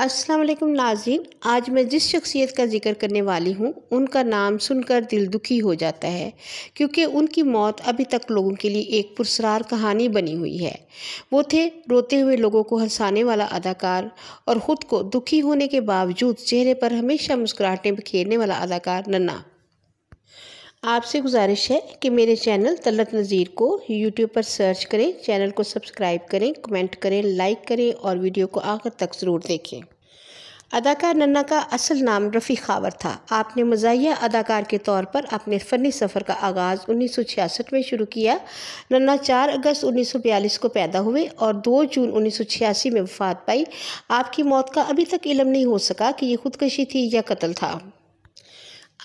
अस्सलाम वालेकुम नाजीन आज मैं जिस शख्सियत का जिक्र करने वाली हूँ उनका नाम सुनकर दिल दुखी हो जाता है क्योंकि उनकी मौत अभी तक लोगों के लिए एक पुरसरार कहानी बनी हुई है वो थे रोते हुए लोगों को हंसाने वाला अदाकार और ख़ुद को दुखी होने के बावजूद चेहरे पर हमेशा मुस्कुराहटें बिखेरने वाला अदाकार नन्ना आपसे गुजारिश है कि मेरे चैनल तलत नज़ीर को यूट्यूब पर सर्च करें चैनल को सब्सक्राइब करें कमेंट करें लाइक करें और वीडियो को आखिर तक ज़रूर देखें अदाकार नन्ना का असल नाम रफ़ी खावर था आपने मज़ाहिया अदाकार के तौर पर अपने फ़नी सफ़र का आगाज़ उन्नीस सौ छियासठ में शुरू किया नन्ना चार अगस्त उन्नीस सौ बयालीस को पैदा हुए और दो जून उन्नीस सौ छियासी में वफात पाई आपकी मौत का अभी तक इलम नहीं हो सका कि ये खुदकशी थी या कत्ल था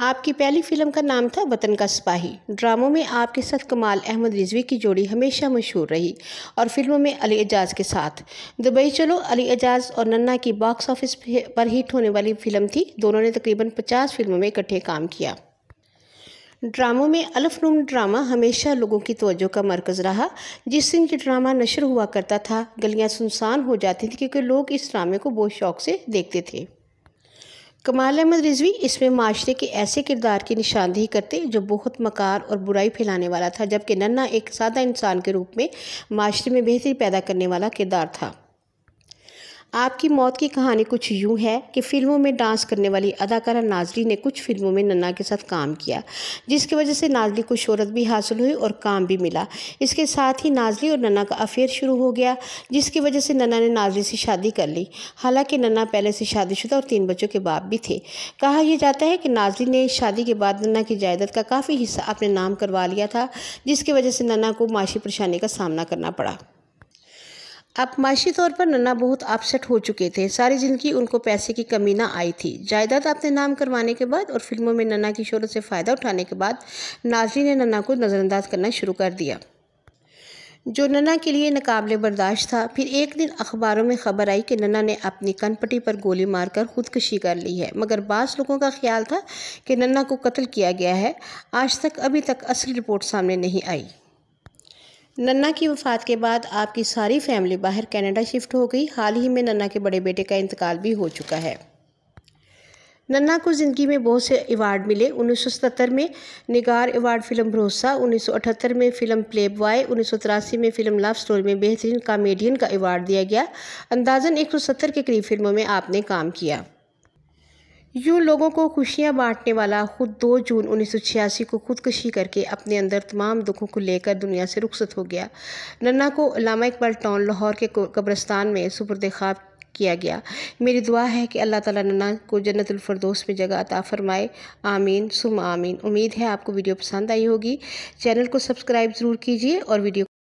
आपकी पहली फिल्म का नाम था वतन का सिपाही ड्रामों में आपके साथ कमाल अहमद रिजवी की जोड़ी हमेशा मशहूर रही और फिल्मों में अली एजाज के साथ दुबई चलो अली एजाज और नन्ना की बॉक्स ऑफिस पर हिट होने वाली फिल्म थी दोनों ने तकरीबन 50 फिल्मों में इकट्ठे काम किया ड्रामों में अल्फ ड्रामा हमेशा लोगों की तवज्जो का मरकज़ रहा जिस दिन ये ड्रामा नशर हुआ करता था गलियां सुनसान हो जाती थी क्योंकि लोग इस ड्रामे को बहुत शौक से देखते थे कमाल अहमद रिजवी इसमें माशरे के ऐसे किरदार की निशानदेही करते जो बहुत मकार और बुराई फैलाने वाला था जबकि नन्ना एक सादा इंसान के रूप में माशरे में बेहतरी पैदा करने वाला किरदार था आपकी मौत की कहानी कुछ यूं है कि फिल्मों में डांस करने वाली अदाकारा नाजरी ने कुछ फिल्मों में नन्ना के साथ काम किया जिसकी वजह से नाजरी को शहरत भी हासिल हुई और काम भी मिला इसके साथ ही नाजरी और नन्ना का अफेयर शुरू हो गया जिसकी वजह से नन्ना ने नाजरी से शादी कर ली हालांकि नन्ना पहले से शादीशुदा और तीन बच्चों के बाप भी थे कहा यह जाता है कि नाजरी ने शादी के बाद नन्ना की जायदाद का काफ़ी हिस्सा अपने नाम करवा लिया था जिसकी वजह से नन्ना को माशी परेशानी का सामना करना पड़ा अब माशी तौर पर नन्ना बहुत अपसेट हो चुके थे सारी ज़िंदगी उनको पैसे की कमी ना आई थी जायदाद अपने नाम करवाने के बाद और फिल्मों में नन्ना की शोरत से फ़ायदा उठाने के बाद नाजरी ने नन्ना को नज़रअंदाज करना शुरू कर दिया जो नन्ना के लिए नाकबले बर्दाश्त था फिर एक दिन अखबारों में खबर आई कि नन्ना ने अपनी कनपटी पर गोली मारकर खुदकशी कर ली है मगर बास लोगों का ख्याल था कि नन्ना को कत्ल किया गया है आज तक अभी तक असल रिपोर्ट सामने नहीं आई नन्ना की वफ़ात के बाद आपकी सारी फैमिली बाहर कनाडा शिफ्ट हो गई हाल ही में नन्ना के बड़े बेटे का इंतकाल भी हो चुका है नन्ना को ज़िंदगी में बहुत से अवार्ड मिले 1977 में निगार अवार्ड फिल्म भरोसा 1978 में फिल्म प्ले बॉय उन्नीस में फिल्म लव स्टोरी में बेहतरीन कामेडियन का अवार्ड दिया गया अंदाजन 170 के करीब फिल्मों में आपने काम किया यूं लोगों को खुशियां बांटने वाला खुद 2 जून उन्नीस को खुदकशी करके अपने अंदर तमाम दुखों को लेकर दुनिया से रुखसत हो गया नन्ना को लामा इकबाल टाउन लाहौर के कब्रस्तान में सुपर्द खाब किया गया मेरी दुआ है कि अल्लाह ताला नन्ना को जन्नतफरदोस में जगह अता फरमाए आमीन सुम आमीन उम्मीद है आपको वीडियो पसंद आई होगी चैनल को सब्सक्राइब ज़रूर कीजिए और वीडियो